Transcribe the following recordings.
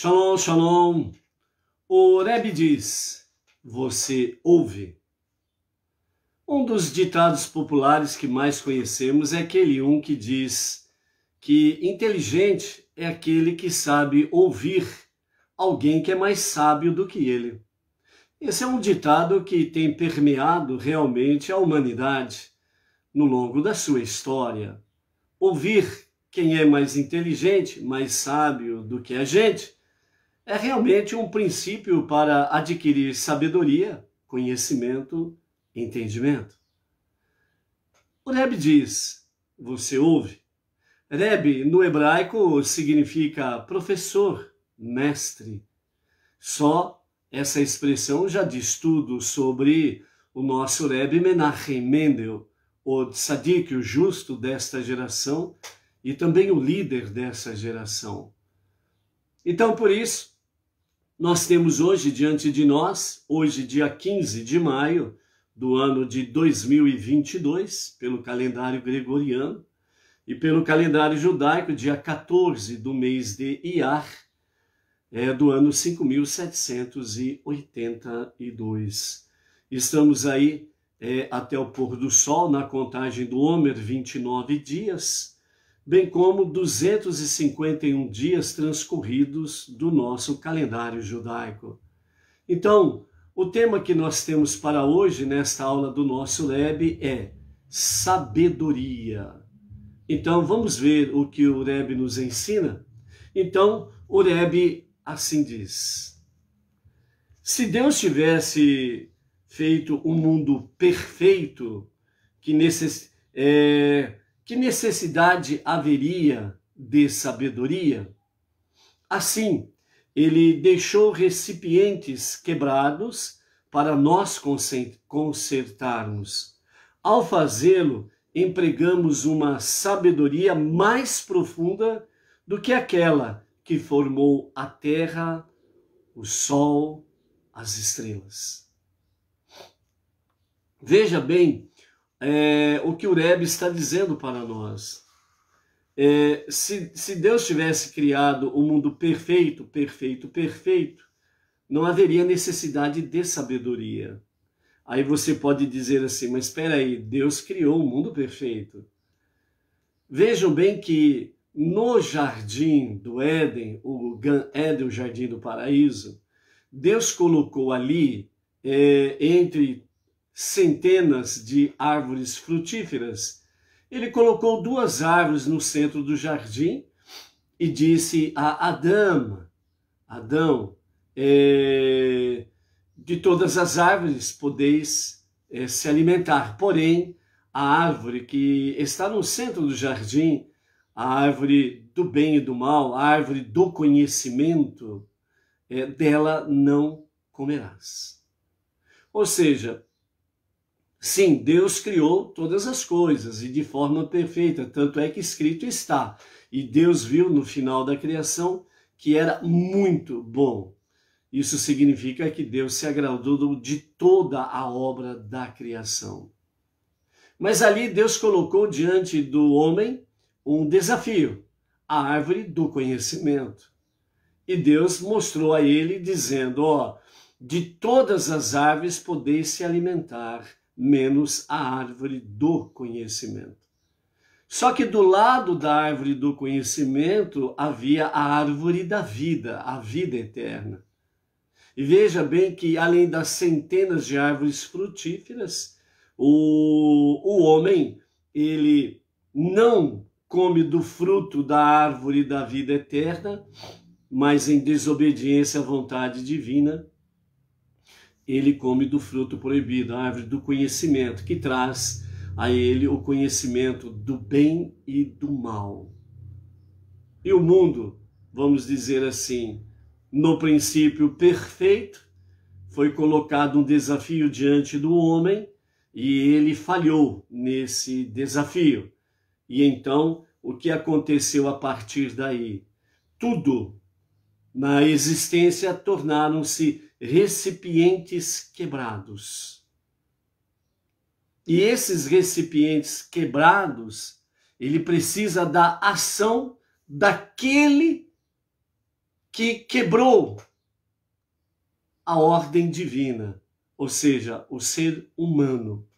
Shalom, shalom. O Rebbe diz: Você ouve. Um dos ditados populares que mais conhecemos é aquele um que diz que inteligente é aquele que sabe ouvir alguém que é mais sábio do que ele. Esse é um ditado que tem permeado realmente a humanidade no longo da sua história. Ouvir quem é mais inteligente, mais sábio do que a gente, é realmente um princípio para adquirir sabedoria, conhecimento, entendimento. O Rebbe diz, você ouve? Rebbe, no hebraico, significa professor, mestre. Só essa expressão já diz tudo sobre o nosso Rebbe Menachem Mendel, o tzadik, o justo desta geração e também o líder dessa geração. Então, por isso, nós temos hoje diante de nós, hoje dia 15 de maio do ano de 2022, pelo calendário gregoriano, e pelo calendário judaico, dia 14 do mês de Iar, é, do ano 5782. Estamos aí é, até o pôr do sol, na contagem do Homer, 29 dias, bem como 251 dias transcorridos do nosso calendário judaico. Então, o tema que nós temos para hoje nesta aula do nosso Leb é sabedoria. Então, vamos ver o que o Rebbe nos ensina? Então, o Rebbe assim diz: Se Deus tivesse feito um mundo perfeito, que necess... é, que necessidade haveria de sabedoria? Assim, ele deixou recipientes quebrados para nós consertarmos. Ao fazê-lo, empregamos uma sabedoria mais profunda do que aquela que formou a terra, o sol, as estrelas. Veja bem é, o que o Rebbe está dizendo para nós. É, se, se Deus tivesse criado o um mundo perfeito, perfeito, perfeito, não haveria necessidade de sabedoria. Aí você pode dizer assim, mas espera aí, Deus criou o um mundo perfeito. Vejam bem que no jardim do Éden, o Gan Éden, o jardim do paraíso, Deus colocou ali, é, entre centenas de árvores frutíferas, ele colocou duas árvores no centro do jardim e disse a Adão, Adão, é, de todas as árvores podeis é, se alimentar, porém a árvore que está no centro do jardim, a árvore do bem e do mal, a árvore do conhecimento, é, dela não comerás. Ou seja, Sim, Deus criou todas as coisas e de forma perfeita, tanto é que escrito está. E Deus viu no final da criação que era muito bom. Isso significa que Deus se agradou de toda a obra da criação. Mas ali Deus colocou diante do homem um desafio, a árvore do conhecimento. E Deus mostrou a ele dizendo, ó, de todas as árvores podeis se alimentar, menos a árvore do conhecimento. Só que do lado da árvore do conhecimento havia a árvore da vida, a vida eterna. E veja bem que, além das centenas de árvores frutíferas, o, o homem ele não come do fruto da árvore da vida eterna, mas em desobediência à vontade divina, ele come do fruto proibido, a árvore do conhecimento, que traz a ele o conhecimento do bem e do mal. E o mundo, vamos dizer assim, no princípio perfeito, foi colocado um desafio diante do homem e ele falhou nesse desafio. E então, o que aconteceu a partir daí? Tudo na existência tornaram-se recipientes quebrados. E esses recipientes quebrados, ele precisa da ação daquele que quebrou a ordem divina, ou seja, o ser humano.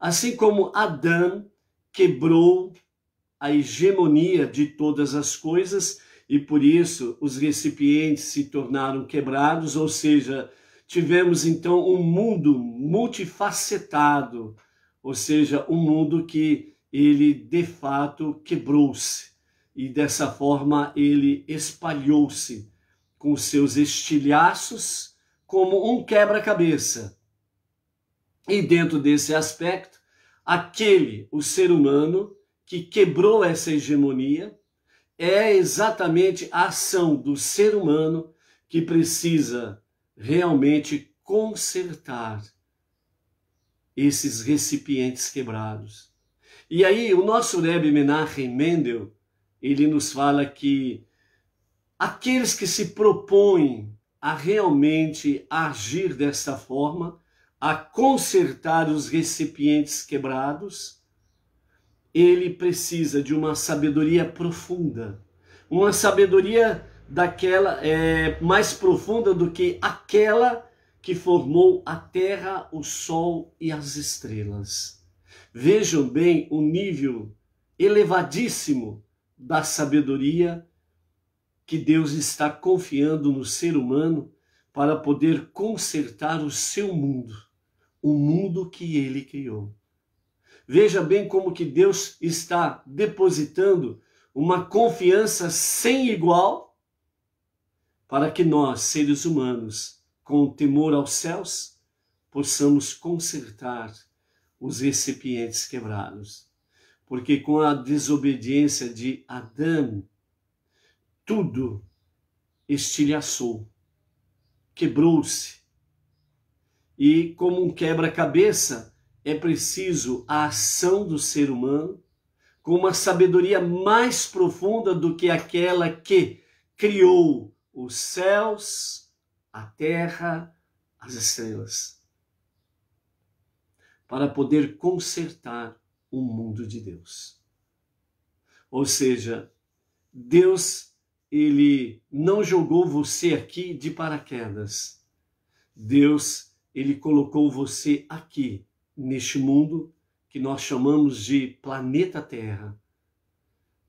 Assim como Adão quebrou a hegemonia de todas as coisas, e por isso os recipientes se tornaram quebrados, ou seja, tivemos então um mundo multifacetado, ou seja, um mundo que ele de fato quebrou-se e dessa forma ele espalhou-se com seus estilhaços como um quebra-cabeça. E dentro desse aspecto, aquele, o ser humano, que quebrou essa hegemonia, é exatamente a ação do ser humano que precisa realmente consertar esses recipientes quebrados. E aí o nosso Rebbe Menachem Mendel, ele nos fala que aqueles que se propõem a realmente agir desta forma, a consertar os recipientes quebrados, ele precisa de uma sabedoria profunda, uma sabedoria daquela é, mais profunda do que aquela que formou a terra, o sol e as estrelas. Vejam bem o nível elevadíssimo da sabedoria que Deus está confiando no ser humano para poder consertar o seu mundo, o mundo que ele criou. Veja bem como que Deus está depositando uma confiança sem igual para que nós, seres humanos, com temor aos céus, possamos consertar os recipientes quebrados. Porque com a desobediência de Adão, tudo estilhaçou, quebrou-se. E como um quebra-cabeça, é preciso a ação do ser humano com uma sabedoria mais profunda do que aquela que criou os céus, a terra, as estrelas, para poder consertar o mundo de Deus. Ou seja, Deus ele não jogou você aqui de paraquedas. Deus ele colocou você aqui neste mundo que nós chamamos de planeta Terra,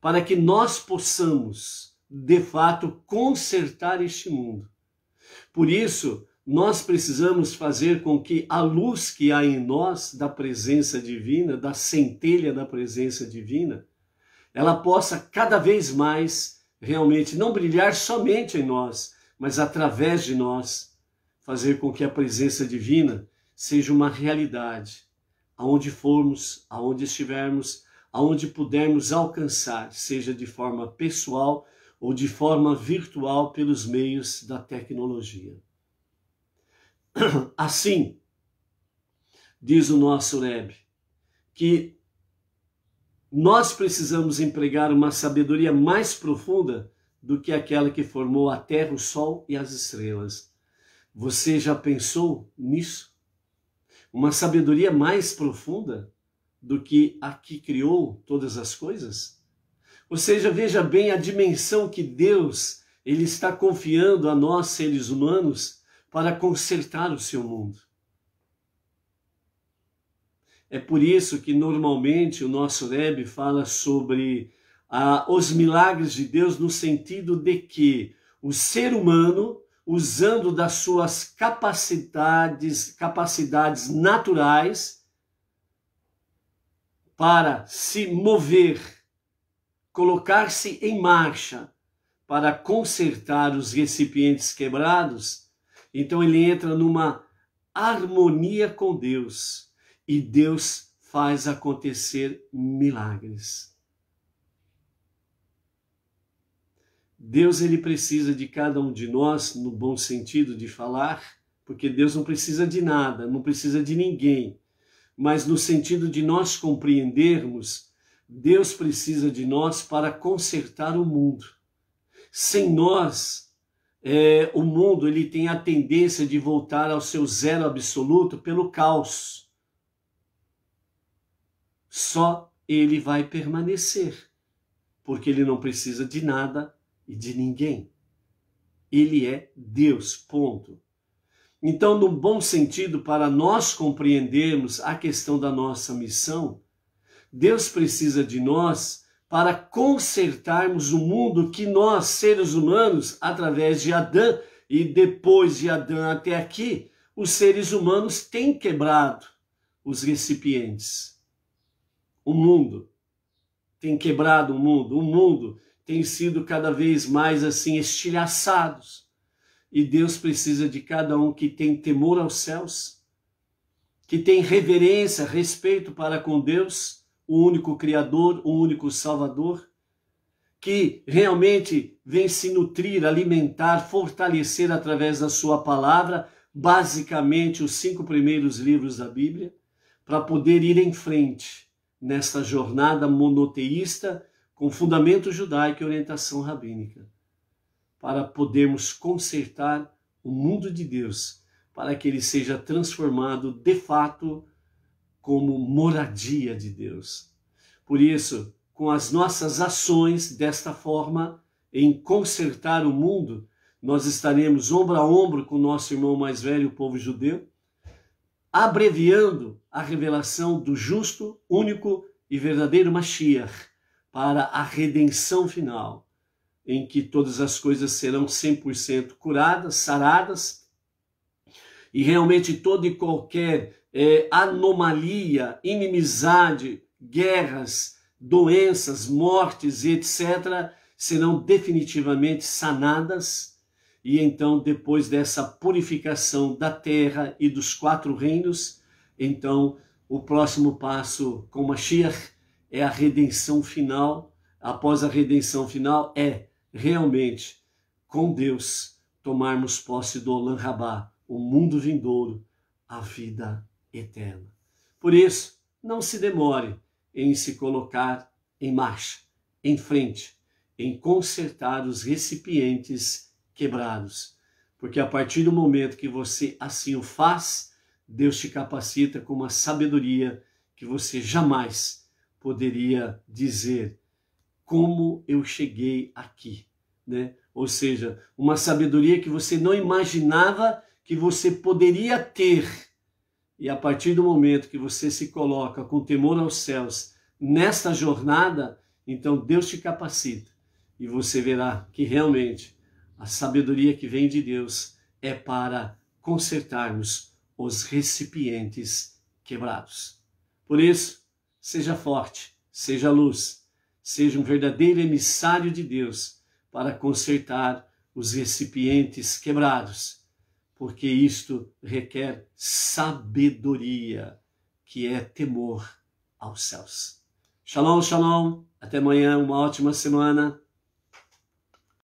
para que nós possamos, de fato, consertar este mundo. Por isso, nós precisamos fazer com que a luz que há em nós da presença divina, da centelha da presença divina, ela possa cada vez mais realmente não brilhar somente em nós, mas através de nós, fazer com que a presença divina seja uma realidade, aonde formos, aonde estivermos, aonde pudermos alcançar, seja de forma pessoal ou de forma virtual pelos meios da tecnologia. Assim, diz o nosso Reb, que nós precisamos empregar uma sabedoria mais profunda do que aquela que formou a terra, o sol e as estrelas. Você já pensou nisso? uma sabedoria mais profunda do que a que criou todas as coisas? Ou seja, veja bem a dimensão que Deus ele está confiando a nós seres humanos para consertar o seu mundo. É por isso que normalmente o nosso Rebbe fala sobre ah, os milagres de Deus no sentido de que o ser humano usando das suas capacidades, capacidades naturais para se mover, colocar-se em marcha para consertar os recipientes quebrados, então ele entra numa harmonia com Deus e Deus faz acontecer milagres. Deus ele precisa de cada um de nós no bom sentido de falar, porque Deus não precisa de nada, não precisa de ninguém. Mas no sentido de nós compreendermos, Deus precisa de nós para consertar o mundo. Sem nós, é, o mundo ele tem a tendência de voltar ao seu zero absoluto pelo caos. Só ele vai permanecer, porque ele não precisa de nada e de ninguém. Ele é Deus, ponto. Então, no bom sentido, para nós compreendermos a questão da nossa missão, Deus precisa de nós para consertarmos o mundo que nós, seres humanos, através de Adão e depois de Adão até aqui, os seres humanos têm quebrado os recipientes. O mundo tem quebrado o mundo, o mundo têm sido cada vez mais assim estilhaçados. E Deus precisa de cada um que tem temor aos céus, que tem reverência, respeito para com Deus, o único Criador, o único Salvador, que realmente vem se nutrir, alimentar, fortalecer através da sua palavra, basicamente os cinco primeiros livros da Bíblia, para poder ir em frente nesta jornada monoteísta com fundamento judaico e orientação rabínica, para podermos consertar o mundo de Deus, para que ele seja transformado de fato como moradia de Deus. Por isso, com as nossas ações desta forma, em consertar o mundo, nós estaremos ombro a ombro com nosso irmão mais velho, o povo judeu, abreviando a revelação do justo, único e verdadeiro Mashiach, para a redenção final, em que todas as coisas serão 100% curadas, saradas, e realmente toda e qualquer é, anomalia, inimizade, guerras, doenças, mortes, etc., serão definitivamente sanadas. E então, depois dessa purificação da terra e dos quatro reinos, então o próximo passo com Mashiach é a redenção final. Após a redenção final, é realmente com Deus tomarmos posse do Olam Rabá, o mundo vindouro, a vida eterna. Por isso, não se demore em se colocar em marcha, em frente, em consertar os recipientes quebrados. Porque a partir do momento que você assim o faz, Deus te capacita com uma sabedoria que você jamais poderia dizer como eu cheguei aqui, né? Ou seja, uma sabedoria que você não imaginava que você poderia ter. E a partir do momento que você se coloca com temor aos céus nesta jornada, então Deus te capacita e você verá que realmente a sabedoria que vem de Deus é para consertarmos os recipientes quebrados. Por isso, Seja forte, seja luz, seja um verdadeiro emissário de Deus para consertar os recipientes quebrados, porque isto requer sabedoria, que é temor aos céus. Shalom, shalom, até amanhã, uma ótima semana.